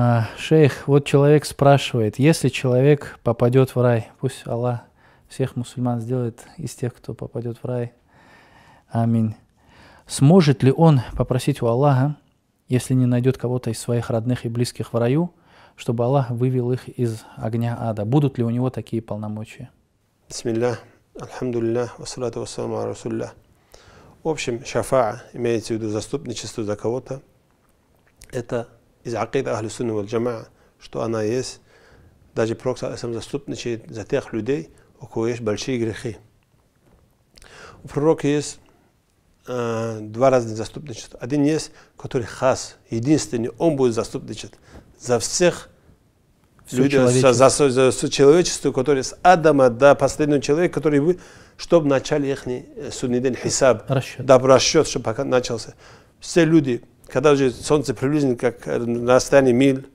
А, шейх, вот человек спрашивает, если человек попадет в рай, пусть Аллах всех мусульман сделает из тех, кто попадет в рай. Аминь. Сможет ли он попросить у Аллаха, если не найдет кого-то из своих родных и близких в раю, чтобы Аллах вывел их из огня ада? Будут ли у него такие полномочия? Бисмиллях, алхамдулиллях, вассалату вассаламу расуллях. В общем, шафа, имеется в виду заступничество за кого-то, это из акида Ахли Сунна Валь что она есть, даже Пророк сам заступничает за тех людей, у кого есть большие грехи. У пророка есть э, два разных заступничества. Один есть, который хас, единственный, он будет заступничать за всех людей, за, за, за, за человечество, которое с Адама до последнего человека, который вы, чтобы начали их судный день, хисаб, расчет. Да, расчет, чтобы пока начался. Все люди когда уже солнце приблизно как на расстоянии миль,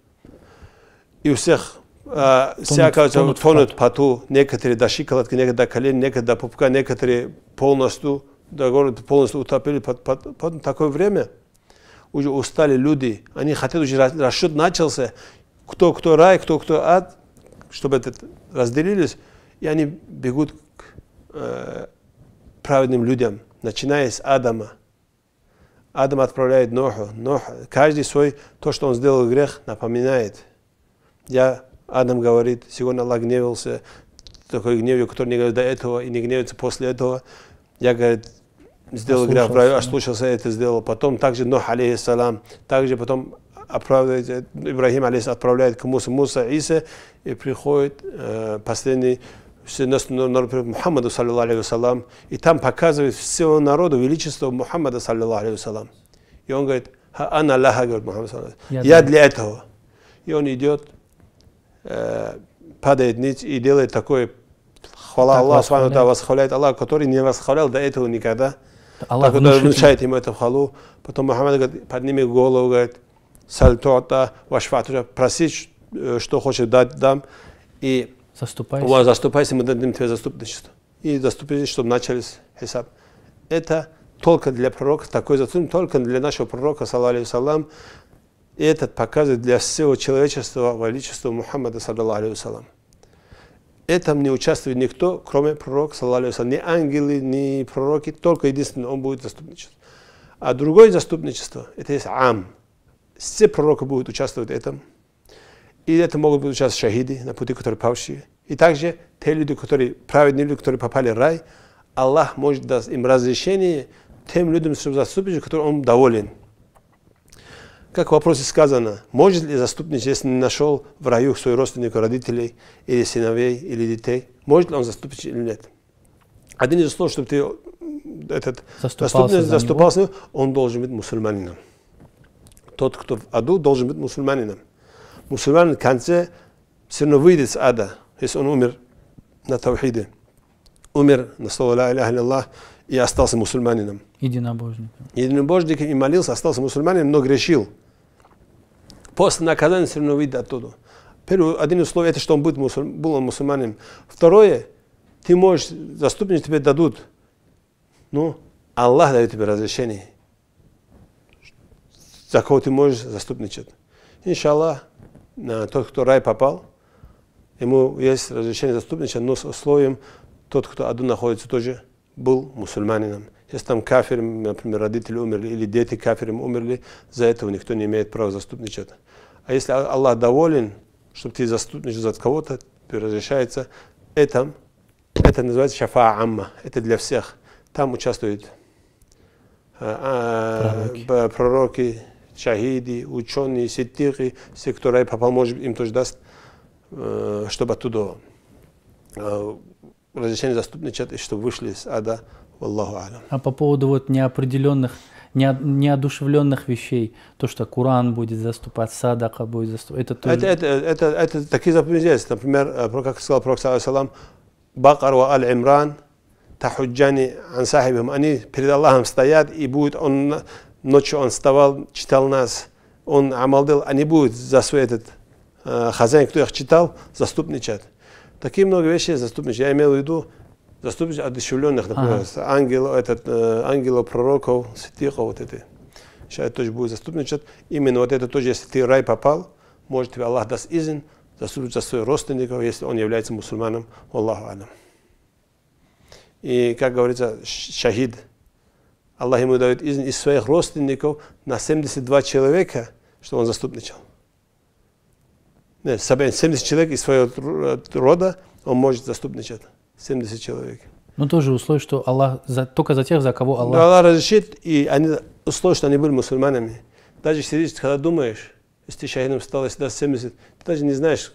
и у всех а, тонут, вся, тонут, тонут в поту, некоторые до щиколотки, некоторые до колен, некоторые до пупка, некоторые полностью, до города полностью утопили под, под, под такое время. Уже устали люди, они хотят, уже расчет начался, кто кто рай, кто кто ад, чтобы это разделились, и они бегут к э, праведным людям, начиная с Адама. Адам отправляет Ноху. Нох, каждый свой, то, что он сделал грех, напоминает. Я, Адам говорит, сегодня Аллах гневился, такой гневью, который не говорит до этого и не гневится после этого. Я, говорит, сделал грех, ослушался, это сделал. Потом также Нох, алейхиссалам, также потом отправляет, э, Ибрахим, алейхиссалам, отправляет к Мусу, Муса, Иса, и приходит э, последний Мухаммаду, саллиллаху и там показывает всего народу величество Мухаммада, саллиллаху И он говорит, «Ана лаха», говорит Мухаммад, «Я для этого». И он идет, э, падает ниц и делает такое хвала так Аллаху, восхваляет. восхваляет Аллах, который не восхвалял до этого никогда. Аллах так внушает, ему эту халу. Потом Мухаммад говорит, подними голову, говорит, сальтота, вашфатура, проси, э, что хочешь дать, дам. И Заступайся. Вот, заступайся, мы дадим тебе заступничество. И заступились, чтобы начались хисаб. Это только для пророка, такой заступник, только для нашего пророка, саллаху И этот показывает для всего человечества величество Мухаммада, саллаху алейхи этом не участвует никто, кроме пророка, саллаху ни ангелы, ни пророки, только единственный он будет заступничество. А другое заступничество, это есть ам. Все пророки будут участвовать в этом. И это могут быть сейчас шахиды на пути, которые павшие. И также те люди, которые, праведные люди, которые попали в рай, Аллах может дать им разрешение тем людям, чтобы заступничать, которые он доволен. Как в вопросе сказано, может ли заступничать, если не нашел в раю своих родственников, родителей, или сыновей, или детей, может ли он заступничать или нет? Один из условий, чтобы ты этот заступался, за заступался он должен быть мусульманином. Тот, кто в аду, должен быть мусульманином мусульманин конце все равно выйдет с ада, если он умер на тавхиде, умер на слово «Ла Иляха Аллах» и остался мусульманином. Единобожником. Единобожником и молился, остался мусульманином, но грешил. После наказания все равно выйдет оттуда. Первое, один условие – это что он будет мусуль, был он мусульманином. Второе, ты можешь, заступничество тебе дадут. Ну, Аллах дает тебе разрешение, за кого ты можешь заступничать. Иншаллах, тот, кто в рай попал, ему есть разрешение заступничества, но с условием, тот, кто аду находится, тоже был мусульманином. Если там кафир, например, родители умерли или дети кафиром умерли, за этого никто не имеет права заступничать. А если Аллах доволен, чтобы ты заступничал за кого-то, разрешается, это, это называется шафа амма, это для всех. Там участвуют э, а, пророки, пророки шаҳиди учони сиддиқи сектораи папа может им тоже даст э, чтобы оттуда э, разрешение заступничать, чтобы вышли с ада, Аллаху алям. А по поводу вот неопределенных, не, неодушевленных вещей, то, что Куран будет заступать, садака будет заступать, это тоже... Это, это, это, это такие заповеди есть. Например, э, как сказал Пророк, салам Бакар ва Аль-Имран, Тахуджани ан сахибим, они перед Аллахом стоят, и будет он ночью он вставал, читал нас, он амалдел, а не будет за свой этот э, хозяин, кто их читал, заступничать. Такие много вещей заступничать. Я имел в виду заступничать одушевленных, например, ага. ангел, этот, э, ангелов, пророков, святых, вот эти. Сейчас тоже будет заступничать. Именно вот это тоже, если ты в рай попал, может тебе Аллах даст изин, заступничать за своих родственников, если он является мусульманом, Аллаху Алам. И, как говорится, шахид – Аллах ему дает изн из своих родственников на 72 человека, что он заступничал. Нет, 70 человек из своего э, рода он может заступничать. 70 человек. Но ну, тоже условие, что Аллах за, только за тех, за кого Аллах... Да, Аллах разрешит, и они условие, что они были мусульманами. Даже сидишь, когда думаешь, если ты шахидом стал, если даст 70, ты даже не знаешь,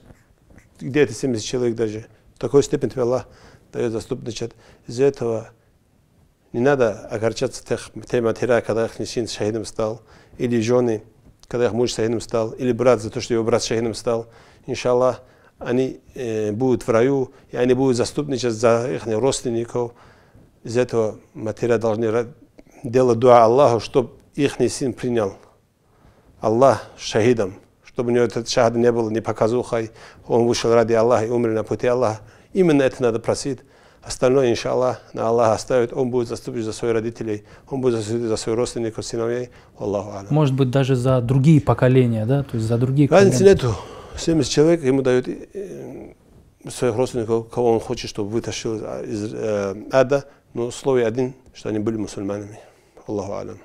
где эти 70 человек даже. В такой степени тебе Аллах дает заступничать. Из-за этого не надо огорчаться тех, тем матера, когда их сын шахидом стал, или жены, когда их муж шахидом стал, или брат за то, что его брат шахидом стал. Иншаллах, они э, будут в раю, и они будут заступничать за их родственников. Из этого матера должны делать дуа Аллаху, чтобы их сын принял. Аллах шахидом, чтобы у него этот шахад не было, не показухой, он вышел ради Аллаха и умер на пути Аллаха. Именно это надо просить. Остальное, иншаллах, на Аллах оставит. Он будет заступить за своих родителей, он будет заступить за своих родственников, сыновей. Аллаху Аллах. Может быть, даже за другие поколения, да? То есть за другие Разницы нету. 70 человек ему дают э, своих родственников, кого он хочет, чтобы вытащил из э, ада. Но условие один, что они были мусульманами. Аллаху Аллах.